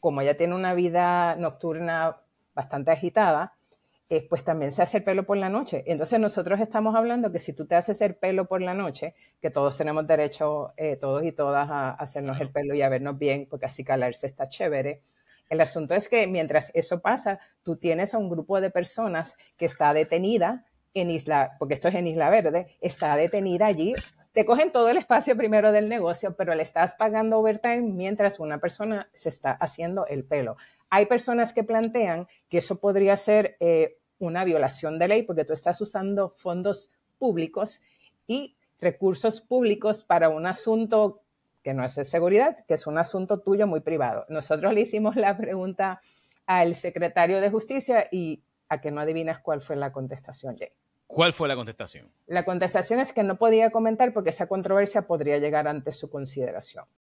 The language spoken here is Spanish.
como ella tiene una vida nocturna bastante agitada, eh, pues también se hace el pelo por la noche. Entonces nosotros estamos hablando que si tú te haces el pelo por la noche, que todos tenemos derecho, eh, todos y todas, a, a hacernos el pelo y a vernos bien, porque así calarse está chévere. El asunto es que mientras eso pasa, tú tienes a un grupo de personas que está detenida en Isla, porque esto es en Isla Verde, está detenida allí te cogen todo el espacio primero del negocio, pero le estás pagando overtime mientras una persona se está haciendo el pelo. Hay personas que plantean que eso podría ser eh, una violación de ley porque tú estás usando fondos públicos y recursos públicos para un asunto que no es de seguridad, que es un asunto tuyo muy privado. Nosotros le hicimos la pregunta al secretario de Justicia y a que no adivinas cuál fue la contestación, Jay. ¿Cuál fue la contestación? La contestación es que no podía comentar porque esa controversia podría llegar ante su consideración.